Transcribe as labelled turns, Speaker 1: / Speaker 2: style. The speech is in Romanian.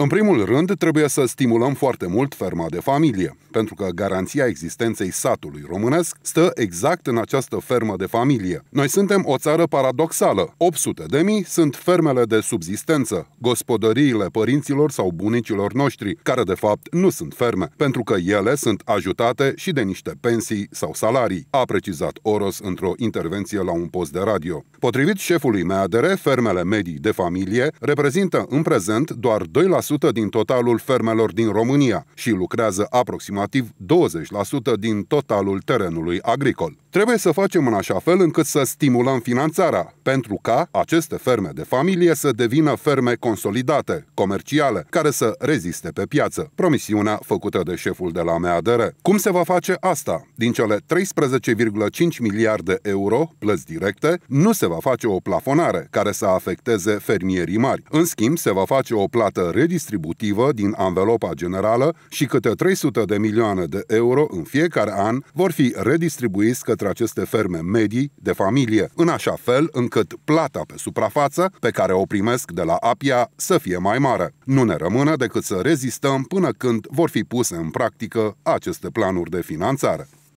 Speaker 1: În primul rând, trebuie să stimulăm foarte mult ferma de familie, pentru că garanția existenței satului românesc stă exact în această fermă de familie. Noi suntem o țară paradoxală. 800 de mii sunt fermele de subzistență, gospodăriile părinților sau bunicilor noștri, care de fapt nu sunt ferme, pentru că ele sunt ajutate și de niște pensii sau salarii, a precizat Oros într-o intervenție la un post de radio. Potrivit șefului MEADR, fermele medii de familie reprezintă în prezent doar 2% din totalul fermelor din România și lucrează aproximativ 20% din totalul terenului agricol. Trebuie să facem în așa fel încât să stimulăm finanțarea, pentru ca aceste ferme de familie să devină ferme consolidate, comerciale, care să reziste pe piață, promisiunea făcută de șeful de la MEADR. Cum se va face asta? Din cele 13,5 miliarde euro plăți directe, nu se va face o plafonare care să afecteze fermierii mari. În schimb, se va face o plată redistribuită distributivă din anvelopa generală și câte 300 de milioane de euro în fiecare an vor fi redistribuiți către aceste ferme medii de familie, în așa fel încât plata pe suprafață pe care o primesc de la Apia să fie mai mare. Nu ne rămâne decât să rezistăm până când vor fi puse în practică aceste planuri de finanțare.